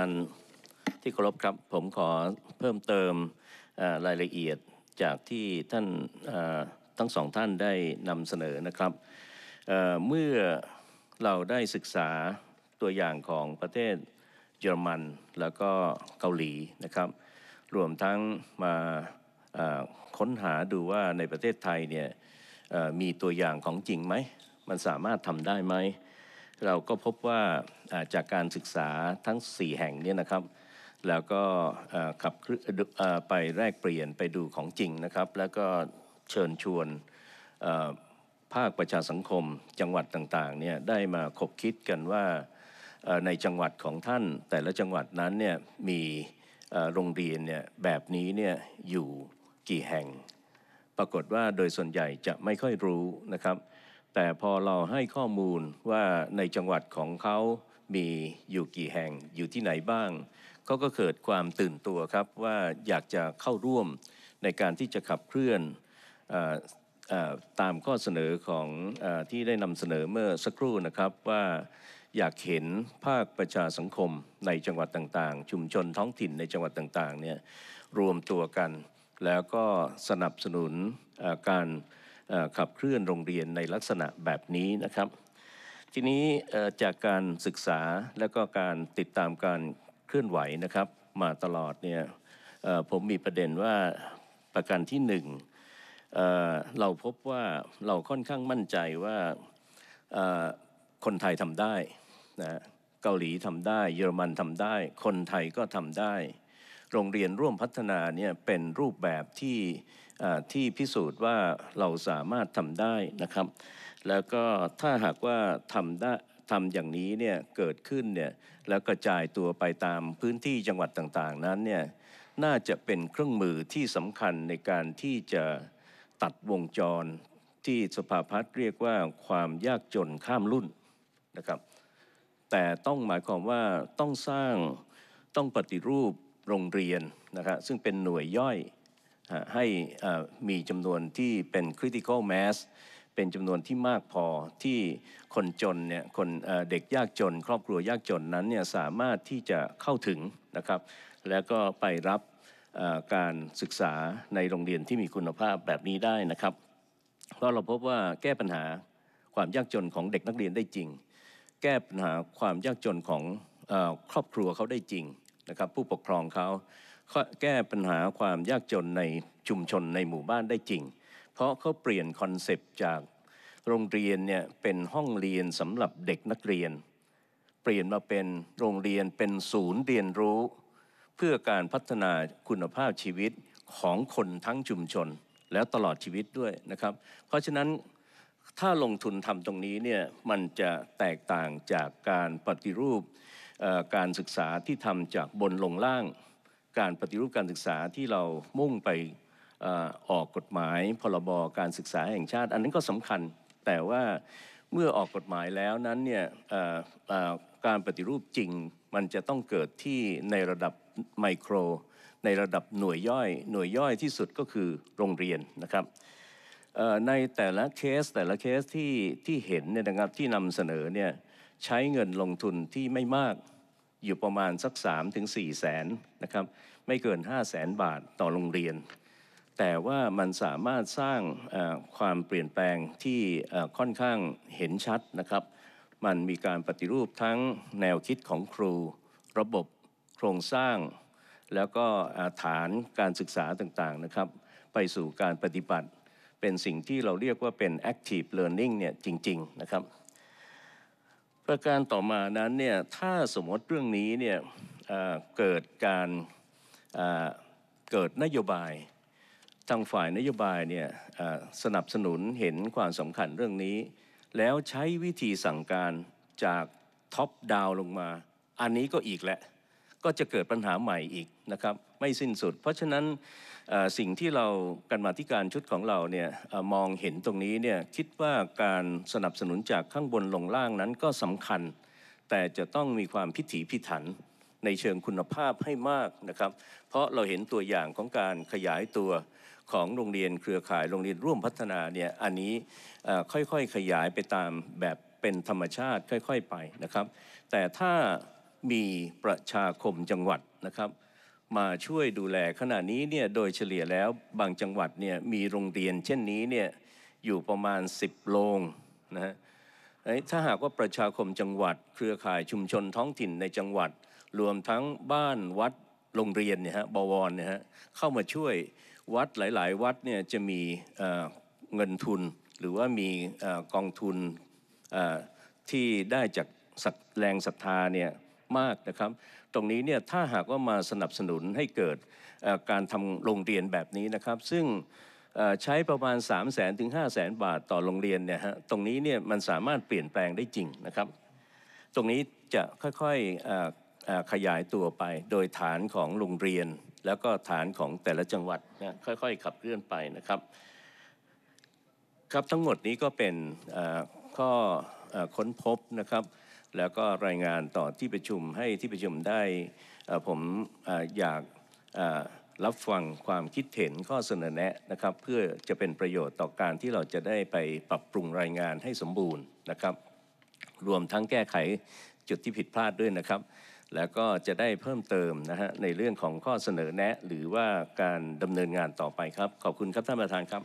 ทนที่เคารพครับผมขอเพิ่มเติมรายละเอียดจากที่ท่านทั้งสองท่านได้นำเสนอนะครับเเมื่อเราได้ศึกษาตัวอย่างของประเทศเยอรมันแล้วก็เกาหลีนะครับ รวมทั้งมาค้นหาดูว่าในประเทศไทยเนี่ยมีตัวอย่างของจริงไหมมันสามารถทำได้ไหมเราก็พบว่าจากการศึกษาทั้ง4แห่งเนี่ยนะครับแล้วก็ขับไปแลกเปลี่ยนไปดูของจริงนะครับ แล้วก็เชิญชวนภาคประชาสังคมจังหวัดต่างๆเนี่ยได้มาคบคิดกันว่าในจังหวัดของท่าน แต่ละจังหวัดนั้นเนี่ยมีโรงเรียนเนี่ยแบบนี้เนี่ยอยู่กี่แห่ง ปรากฏว่าโดยส่วนใหญ่จะไม่ค่อยรู้นะครับแต่พอเราให้ข้อมูลว่าในจังหวัดของเขามีอยู่กี่แห่ง อยู่ที่ไหนบ้างเขาก็เกิดความตื่นตัวครับ ว่าอยากจะเข้าร่วมในการที่จะขับเคลื่อนตามข้อเสนอของอที่ได้นำเสนอเมื่อสักครู่นะครับว่าอยากเห็นภาคประชาสังคมในจังหวัดต่างๆ ชุมชนท้องถิ่นในจังหวัดต่างๆ เนี่ยรวมตัวกัน แล้วก็สนับสนุนการขับเคลื่อนโรงเรียนในลักษณะแบบนี้นะครับ ทีนี้จากการศึกษาและก็การติดตามการเคลื่อนไหวนะครับมาตลอดเนี่ยผมมีประเด็นว่าประการที่หนึ่งเราพบว่าเราค่อนข้างมั่นใจว่าคนไทยทำได้นะเกาหลีทำได้ เยอรมันทำได้ คนไทยก็ทำได้โรงเรียนร่วมพัฒนาเนี่ยเป็นรูปแบบที่ที่พิสูจน์ว่าเราสามารถทำได้นะครับ แล้วก็ถ้าหากว่าทำได้ทำอย่างนี้เนี่ยเกิดขึ้นเนี่ยแล้วกระจายตัวไปตามพื้นที่จังหวัดต่าง ๆ นั้นเนี่ยน่าจะเป็นเครื่องมือที่สำคัญในการที่จะตัดวงจรที่สภาพัฒน์เรียกว่าความยากจนข้ามรุ่นนะครับแต่ต้องหมายความว่าต้องสร้างต้องปฏิรูปโรงเรียนนะครับซึ่งเป็นหน่วยย่อยให้มีจำนวนที่เป็น critical mass เป็นจำนวนที่มากพอที่คนจนเนี่ยคนเด็กยากจน ครอบครัวยากจนนั้นเนี่ยสามารถที่จะเข้าถึงนะครับแล้วก็ไปรับการศึกษาในโรงเรียนที่มีคุณภาพแบบนี้ได้นะครับเพราะเราพบว่าแก้ปัญหาความยากจนของเด็กนักเรียนได้จริง แก้ปัญหาความยากจนของครอบครัวเขาได้จริงนะครับผู้ปกครองเขาแก้ปัญหาความยากจนในชุมชนในหมู่บ้านได้จริง เพราะเขาเปลี่ยนคอนเซปต์จากโรงเรียนเนี่ยเป็นห้องเรียนสำหรับเด็กนักเรียนเปลี่ยนมาเป็นโรงเรียนเป็นศูนย์เรียนรู้ เพื่อการพัฒนาคุณภาพชีวิตของคนทั้งชุมชนแล้วตลอดชีวิตด้วยนะครับ เพราะฉะนั้นถ้าลงทุนทำตรงนี้เนี่ยมันจะแตกต่างจากการปฏิรูปการศึกษาที่ทำจากบนลงล่าง การปฏิรูปการศึกษาที่เรามุ่งไปออกกฎหมายพรบการศึกษาแห่งชาติ อันนั้นก็สำคัญแต่ว่าเมื่อออกกฎหมายแล้วนั้นเนี่ยการปฏิรูปจริงมันจะต้องเกิดที่ในระดับไมโคร ในระดับหน่วยย่อย หน่วยย่อยที่สุดก็คือโรงเรียนนะครับในแต่ละเคสแต่ละเคสที่ที่เห็นเนี่ยนะครับที่นำเสนอเนี่ยใช้เงินลงทุนที่ไม่มากอยู่ประมาณสัก3ถึง4แสนนะครับไม่เกิน5แสนบาทต่อโรงเรียน แต่ว่ามันสามารถสร้างความเปลี่ยนแปลงที่ค่อนข้างเห็นชัดนะครับ มันมีการปฏิรูปทั้งแนวคิดของครู ระบบโครงสร้าง แล้วก็ฐานการศึกษาต่างๆนะครับ ไปสู่การปฏิบัติเป็นสิ่งที่เราเรียกว่าเป็น active learning เนี่ยจริง ๆ นะครับประการต่อมานั้นเนี่ยถ้าสมมติเรื่องนี้เนี่ยเกิดการเกิดนโยบาย ทางฝ่ายนโยบายเนี่ยสนับสนุนเห็นความสำคัญเรื่องนี้ แล้วใช้วิธีสั่งการจากท็อปดาวลงมา อันนี้ก็อีกแหละ ก็จะเกิดปัญหาใหม่อีกนะครับไม่สิ้นสุด เพราะฉะนั้นสิ่งที่เรากันมาธิการชุดของเราเนี่ยมองเห็นตรงนี้เนี่ยคิดว่าการสนับสนุนจากข้างบนลงล่างนั้นก็สำคัญ แต่จะต้องมีความพิถีพิถันในเชิงคุณภาพให้มากนะครับ เพราะเราเห็นตัวอย่างของการขยายตัวของโรงเรียนเครือข่ายโรงเรียนร่วมพัฒนาเนี่ยอันนี้ค่อยๆ ขยายไปตามแบบเป็นธรรมชาติค่อย ๆไปนะครับ แต่ถ้ามีประชาคมจังหวัดนะครับมาช่วยดูแลขณะนี้เนี่ยโดยเฉลี่ยแล้วบางจังหวัดเนี่ยมีโรงเรียน เช่นนี้เนี่ยอยู่ประมาณ 10โรงนะฮะถ้าหากว่าประชาคมจังหวัดเครือข่ายชุมชนท้องถิ่นในจังหวัด รวมทั้งบ้านวัดโรงเรียนเนี่ยฮะบวรเนี่ยฮะเข้ามาช่วยวัดหลาย ๆ วัดเนี่ยจะมีเงินทุนหรือว่ามีกองทุนที่ได้จากแรงศรัทธาเนี่ยมากนะครับตรงนี้เนี่ยถ้าหากว่ามาสนับสนุนให้เกิดการทำโรงเรียนแบบนี้นะครับ ซึ่งใช้ประมาณ 3 0 0แสนถึง5 0 0แสนบาทต่อโรงเรียนเนี่ยฮะตรงนี้เนี่ยมันสามารถเปลี่ยนแปลงได้จริงนะครับ ตรงนี้จะค่อยๆขยายตัวไป โดยฐานของโรงเรียน แล้วก็ฐานของแต่ละจังหวัดนะค่อยๆขับเคลื่อนไปนะครับ ครับทั้งหมดนี้ก็เป็นข้อค้นพบนะครับแล้วก็รายงานต่อที่ประชุมให้ที่ประชุมได้ผมอยากรับฟังความคิดเห็นข้อเสนอแนะนะครับ เพื่อจะเป็นประโยชน์ต่อการที่เราจะได้ไปปรับปรุงรายงานให้สมบูรณ์นะครับ รวมทั้งแก้ไขจุดที่ผิดพลาดด้วยนะครับ แล้วก็จะได้เพิ่มเติมนะฮะในเรื่องของข้อเสนอแนะ หรือว่าการดำเนินงานต่อไปครับ ขอบคุณครับท่านประธานครับ